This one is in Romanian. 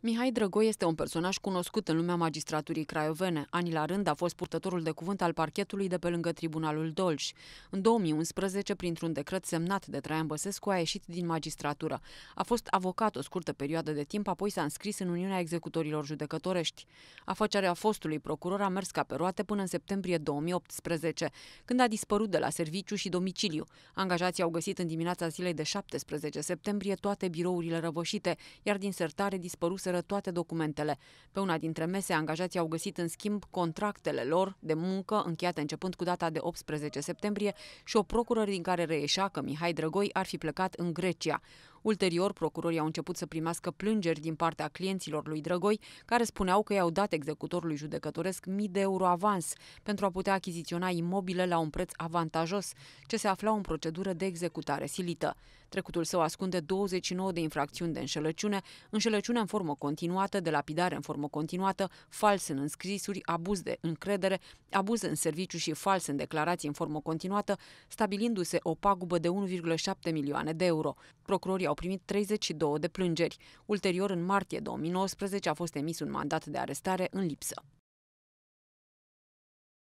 Mihai Drăgoi este un personaj cunoscut în lumea magistraturii craiovene. Ani la rând a fost purtătorul de cuvânt al parchetului de pe lângă Tribunalul Dolj. În 2011, printr-un decret semnat de Traian Băsescu, a ieșit din magistratură. A fost avocat o scurtă perioadă de timp, apoi s-a înscris în Uniunea Executorilor Judecătorești. Afacerea fostului procuror a mers ca pe roate până în septembrie 2018, când a dispărut de la serviciu și domiciliu. Angajații au găsit în dimineața zilei de 17 septembrie toate birourile răvășite, iar din sertare dispăruse oferă toate documentele. Pe una dintre mese, angajații au găsit în schimb contractele lor de muncă încheiate începând cu data de 18 septembrie și o procură din care reieșea că Mihai Drăgoi ar fi plecat în Grecia. Ulterior, procurorii au început să primească plângeri din partea clienților lui Drăgoi, care spuneau că i-au dat executorului judecătoresc mii de euro avans pentru a putea achiziționa imobile la un preț avantajos, ce se aflau în procedură de executare silită. Trecutul său ascunde 29 de infracțiuni de înșelăciune, înșelăciune în formă continuată, de lapidare în formă continuată, fals în înscrisuri, abuz de încredere, abuz în serviciu și fals în declarații în formă continuată, stabilindu-se o pagubă de 1,7 milioane de euro. Procurorii au primit 32 de plângeri. Ulterior, în martie 2019, a fost emis un mandat de arestare în lipsă.